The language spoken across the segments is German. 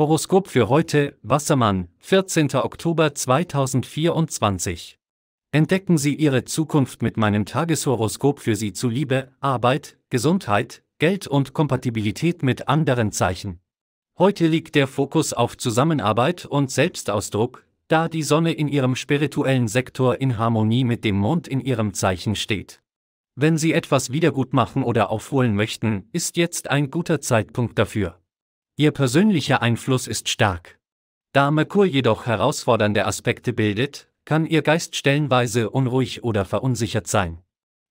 Horoskop für heute, Wassermann, 14. Oktober 2024. Entdecken Sie Ihre Zukunft mit meinem Tageshoroskop für Sie zu Liebe, Arbeit, Gesundheit, Geld und Kompatibilität mit anderen Zeichen. Heute liegt der Fokus auf Zusammenarbeit und Selbstausdruck, da die Sonne in Ihrem spirituellen Sektor in Harmonie mit dem Mond in Ihrem Zeichen steht. Wenn Sie etwas wiedergutmachen oder aufholen möchten, ist jetzt ein guter Zeitpunkt dafür. Ihr persönlicher Einfluss ist stark. Da Merkur jedoch herausfordernde Aspekte bildet, kann Ihr Geist stellenweise unruhig oder verunsichert sein.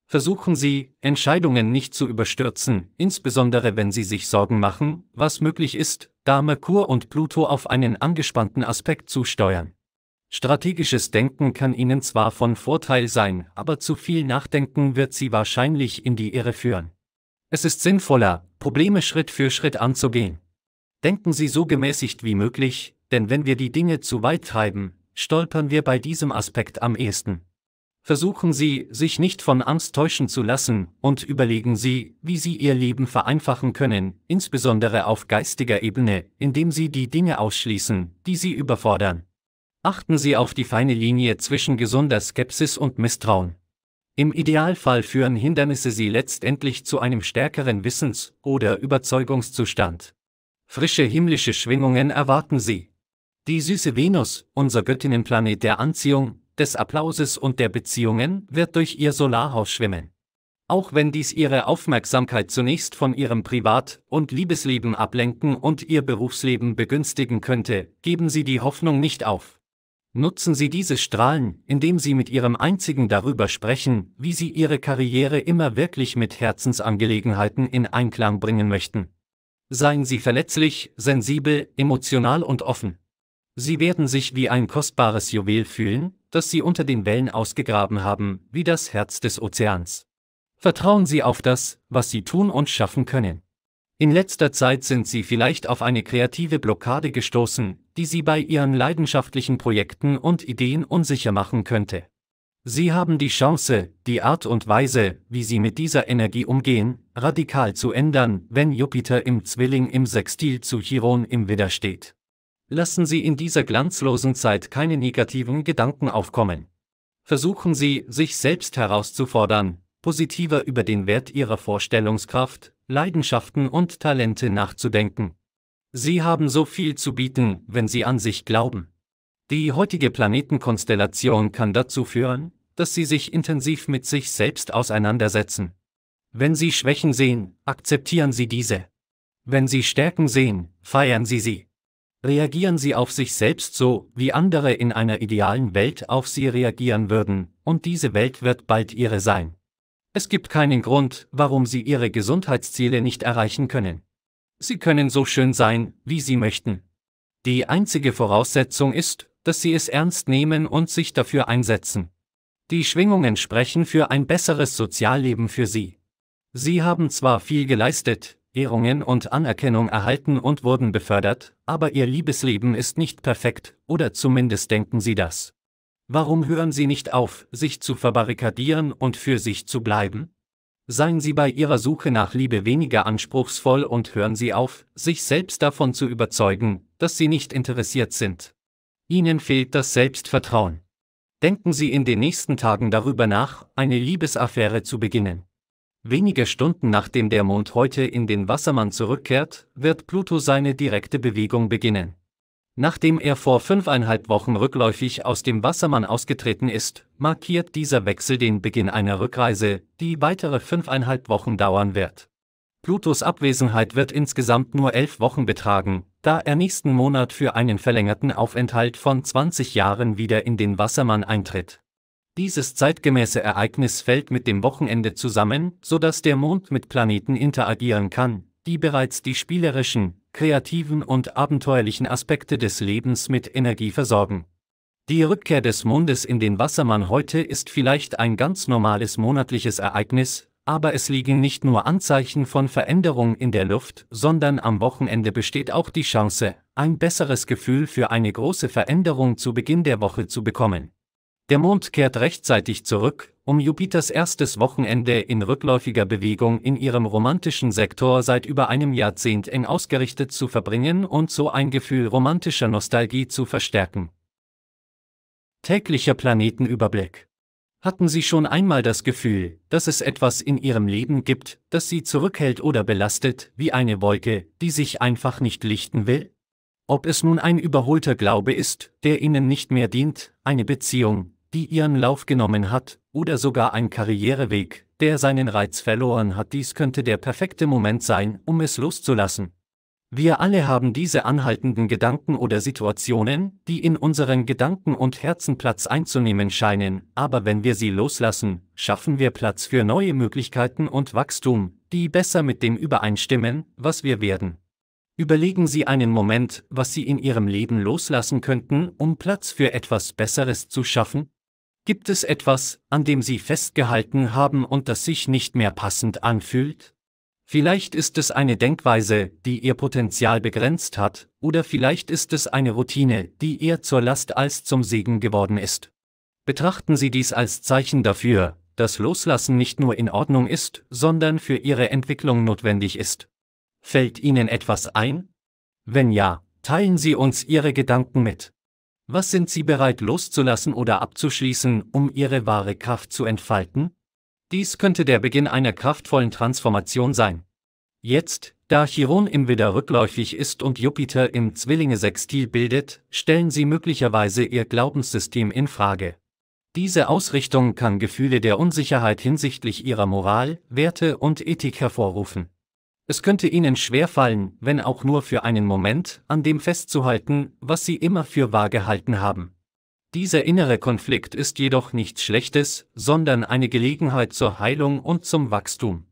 Versuchen Sie, Entscheidungen nicht zu überstürzen, insbesondere wenn Sie sich Sorgen machen, was möglich ist, da Merkur und Pluto auf einen angespannten Aspekt zusteuern. Strategisches Denken kann Ihnen zwar von Vorteil sein, aber zu viel Nachdenken wird Sie wahrscheinlich in die Irre führen. Es ist sinnvoller, Probleme Schritt für Schritt anzugehen. Denken Sie so gemäßigt wie möglich, denn wenn wir die Dinge zu weit treiben, stolpern wir bei diesem Aspekt am ehesten. Versuchen Sie, sich nicht von Angst täuschen zu lassen und überlegen Sie, wie Sie Ihr Leben vereinfachen können, insbesondere auf geistiger Ebene, indem Sie die Dinge ausschließen, die Sie überfordern. Achten Sie auf die feine Linie zwischen gesunder Skepsis und Misstrauen. Im Idealfall führen Hindernisse Sie letztendlich zu einem stärkeren Wissens- oder Überzeugungszustand. Frische himmlische Schwingungen erwarten sie. Die süße Venus, unser Göttinnenplanet der Anziehung, des Applauses und der Beziehungen, wird durch ihr Solarhaus schwimmen. Auch wenn dies ihre Aufmerksamkeit zunächst von ihrem Privat- und Liebesleben ablenken und ihr Berufsleben begünstigen könnte, geben sie die Hoffnung nicht auf. Nutzen Sie diese Strahlen, indem Sie mit Ihrem Einzigen darüber sprechen, wie Sie Ihre Karriere immer wirklich mit Herzensangelegenheiten in Einklang bringen möchten. Seien Sie verletzlich, sensibel, emotional und offen. Sie werden sich wie ein kostbares Juwel fühlen, das Sie unter den Wellen ausgegraben haben, wie das Herz des Ozeans. Vertrauen Sie auf das, was Sie tun und schaffen können. In letzter Zeit sind Sie vielleicht auf eine kreative Blockade gestoßen, die Sie bei Ihren leidenschaftlichen Projekten und Ideen unsicher machen könnte. Sie haben die Chance, die Art und Weise, wie Sie mit dieser Energie umgehen, radikal zu ändern, wenn Jupiter im Zwilling im Sextil zu Chiron im Widder steht. Lassen Sie in dieser glanzlosen Zeit keine negativen Gedanken aufkommen. Versuchen Sie, sich selbst herauszufordern, positiver über den Wert Ihrer Vorstellungskraft, Leidenschaften und Talente nachzudenken. Sie haben so viel zu bieten, wenn Sie an sich glauben. Die heutige Planetenkonstellation kann dazu führen, dass Sie sich intensiv mit sich selbst auseinandersetzen. Wenn Sie Schwächen sehen, akzeptieren Sie diese. Wenn Sie Stärken sehen, feiern Sie sie. Reagieren Sie auf sich selbst so, wie andere in einer idealen Welt auf Sie reagieren würden, und diese Welt wird bald Ihre sein. Es gibt keinen Grund, warum Sie Ihre Gesundheitsziele nicht erreichen können. Sie können so schön sein, wie Sie möchten. Die einzige Voraussetzung ist, dass sie es ernst nehmen und sich dafür einsetzen. Die Schwingungen sprechen für ein besseres Sozialleben für sie. Sie haben zwar viel geleistet, Ehrungen und Anerkennung erhalten und wurden befördert, aber ihr Liebesleben ist nicht perfekt, oder zumindest denken sie das. Warum hören sie nicht auf, sich zu verbarrikadieren und für sich zu bleiben? Seien sie bei ihrer Suche nach Liebe weniger anspruchsvoll und hören sie auf, sich selbst davon zu überzeugen, dass sie nicht interessiert sind. Ihnen fehlt das Selbstvertrauen. Denken Sie in den nächsten Tagen darüber nach, eine Liebesaffäre zu beginnen. Wenige Stunden nachdem der Mond heute in den Wassermann zurückkehrt, wird Pluto seine direkte Bewegung beginnen. Nachdem er vor fünfeinhalb Wochen rückläufig aus dem Wassermann ausgetreten ist, markiert dieser Wechsel den Beginn einer Rückreise, die weitere fünfeinhalb Wochen dauern wird. Plutos Abwesenheit wird insgesamt nur elf Wochen betragen, da er nächsten Monat für einen verlängerten Aufenthalt von 20 Jahren wieder in den Wassermann eintritt. Dieses zeitgemäße Ereignis fällt mit dem Wochenende zusammen, sodass der Mond mit Planeten interagieren kann, die bereits die spielerischen, kreativen und abenteuerlichen Aspekte des Lebens mit Energie versorgen. Die Rückkehr des Mondes in den Wassermann heute ist vielleicht ein ganz normales monatliches Ereignis, aber es liegen nicht nur Anzeichen von Veränderung in der Luft, sondern am Wochenende besteht auch die Chance, ein besseres Gefühl für eine große Veränderung zu Beginn der Woche zu bekommen. Der Mond kehrt rechtzeitig zurück, um Jupiters erstes Wochenende in rückläufiger Bewegung in ihrem romantischen Sektor seit über einem Jahrzehnt eng ausgerichtet zu verbringen und so ein Gefühl romantischer Nostalgie zu verstärken. Täglicher Planetenüberblick hatten Sie schon einmal das Gefühl, dass es etwas in Ihrem Leben gibt, das Sie zurückhält oder belastet, wie eine Wolke, die sich einfach nicht lichten will? Ob es nun ein überholter Glaube ist, der Ihnen nicht mehr dient, eine Beziehung, die ihren Lauf genommen hat, oder sogar ein Karriereweg, der seinen Reiz verloren hat, dies könnte der perfekte Moment sein, um es loszulassen. Wir alle haben diese anhaltenden Gedanken oder Situationen, die in unseren Gedanken und Herzen Platz einzunehmen scheinen, aber wenn wir sie loslassen, schaffen wir Platz für neue Möglichkeiten und Wachstum, die besser mit dem übereinstimmen, was wir werden. Überlegen Sie einen Moment, was Sie in Ihrem Leben loslassen könnten, um Platz für etwas Besseres zu schaffen? Gibt es etwas, an dem Sie festgehalten haben und das sich nicht mehr passend anfühlt? Vielleicht ist es eine Denkweise, die ihr Potenzial begrenzt hat, oder vielleicht ist es eine Routine, die eher zur Last als zum Segen geworden ist. Betrachten Sie dies als Zeichen dafür, dass Loslassen nicht nur in Ordnung ist, sondern für Ihre Entwicklung notwendig ist. Fällt Ihnen etwas ein? Wenn ja, teilen Sie uns Ihre Gedanken mit. Was sind Sie bereit loszulassen oder abzuschließen, um Ihre wahre Kraft zu entfalten? Dies könnte der Beginn einer kraftvollen Transformation sein. Jetzt, da Chiron im Widder rückläufig ist und Jupiter im Zwillinge Sextil bildet, stellen sie möglicherweise ihr Glaubenssystem in Frage. Diese Ausrichtung kann Gefühle der Unsicherheit hinsichtlich ihrer Moral, Werte und Ethik hervorrufen. Es könnte ihnen schwerfallen, wenn auch nur für einen Moment, an dem festzuhalten, was sie immer für wahr gehalten haben. Dieser innere Konflikt ist jedoch nichts Schlechtes, sondern eine Gelegenheit zur Heilung und zum Wachstum.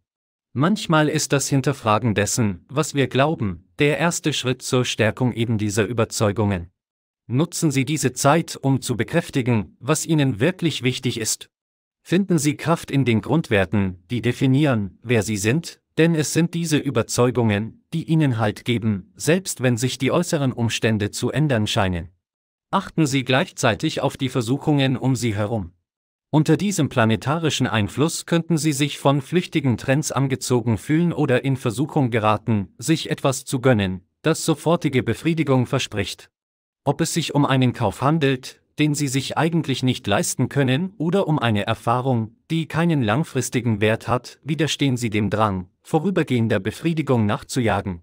Manchmal ist das Hinterfragen dessen, was wir glauben, der erste Schritt zur Stärkung eben dieser Überzeugungen. Nutzen Sie diese Zeit, um zu bekräftigen, was Ihnen wirklich wichtig ist. Finden Sie Kraft in den Grundwerten, die definieren, wer Sie sind, denn es sind diese Überzeugungen, die Ihnen Halt geben, selbst wenn sich die äußeren Umstände zu ändern scheinen achten Sie gleichzeitig auf die Versuchungen um Sie herum. Unter diesem planetarischen Einfluss könnten Sie sich von flüchtigen Trends angezogen fühlen oder in Versuchung geraten, sich etwas zu gönnen, das sofortige Befriedigung verspricht. Ob es sich um einen Kauf handelt, den Sie sich eigentlich nicht leisten können, oder um eine Erfahrung, die keinen langfristigen Wert hat, widerstehen Sie dem Drang, vorübergehender Befriedigung nachzujagen.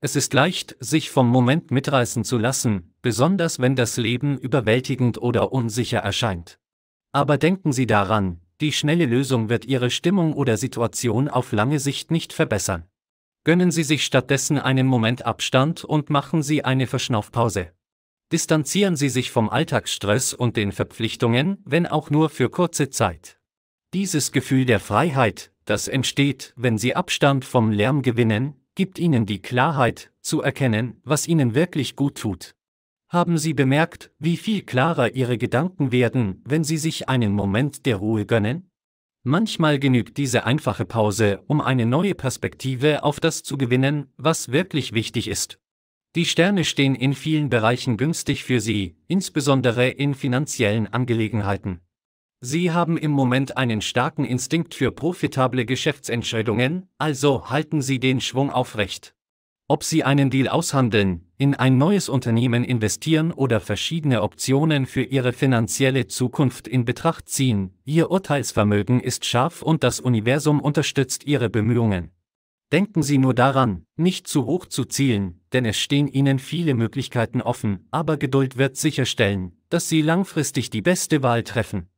Es ist leicht, sich vom Moment mitreißen zu lassen, besonders wenn das Leben überwältigend oder unsicher erscheint. Aber denken Sie daran, die schnelle Lösung wird Ihre Stimmung oder Situation auf lange Sicht nicht verbessern. Gönnen Sie sich stattdessen einen Moment Abstand und machen Sie eine Verschnaufpause. Distanzieren Sie sich vom Alltagsstress und den Verpflichtungen, wenn auch nur für kurze Zeit. Dieses Gefühl der Freiheit, das entsteht, wenn Sie Abstand vom Lärm gewinnen, gibt Ihnen die Klarheit, zu erkennen, was Ihnen wirklich gut tut. Haben Sie bemerkt, wie viel klarer Ihre Gedanken werden, wenn Sie sich einen Moment der Ruhe gönnen? Manchmal genügt diese einfache Pause, um eine neue Perspektive auf das zu gewinnen, was wirklich wichtig ist. Die Sterne stehen in vielen Bereichen günstig für Sie, insbesondere in finanziellen Angelegenheiten. Sie haben im Moment einen starken Instinkt für profitable Geschäftsentscheidungen, also halten Sie den Schwung aufrecht. Ob Sie einen Deal aushandeln, in ein neues Unternehmen investieren oder verschiedene Optionen für Ihre finanzielle Zukunft in Betracht ziehen, Ihr Urteilsvermögen ist scharf und das Universum unterstützt Ihre Bemühungen. Denken Sie nur daran, nicht zu hoch zu zielen, denn es stehen Ihnen viele Möglichkeiten offen, aber Geduld wird sicherstellen, dass Sie langfristig die beste Wahl treffen.